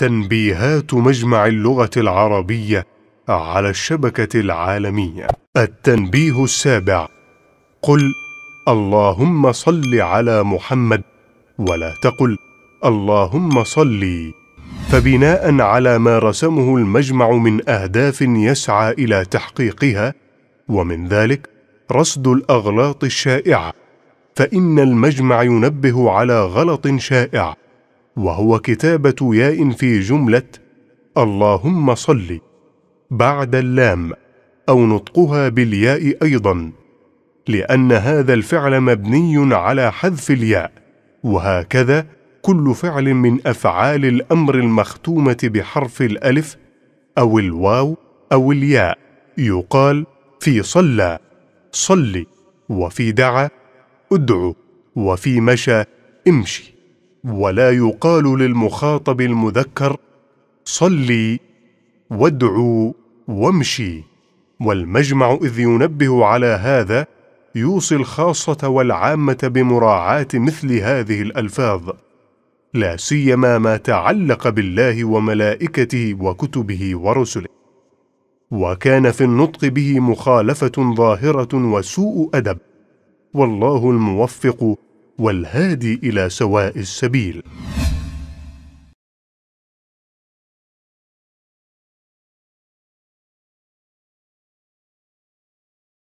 تنبيهات مجمع اللغة العربية على الشبكة العالمية التنبيه السابع قل اللهم صل على محمد ولا تقل اللهم صلي فبناء على ما رسمه المجمع من أهداف يسعى إلى تحقيقها ومن ذلك رصد الأغلاط الشائعة فإن المجمع ينبه على غلط شائع وهو كتابة ياء في جملة اللهم صل بعد اللام أو نطقها بالياء أيضا لأن هذا الفعل مبني على حذف الياء وهكذا كل فعل من أفعال الأمر المختومة بحرف الألف أو الواو أو الياء يقال في صلى صلي وفي دعا ادعو وفي مشى امشي ولا يقال للمخاطب المذكر صلي وادعو وامشي والمجمع اذ ينبه على هذا يوصي الخاصه والعامه بمراعاه مثل هذه الالفاظ لا سيما ما تعلق بالله وملائكته وكتبه ورسله وكان في النطق به مخالفه ظاهره وسوء ادب والله الموفق والهادي الى سواء السبيل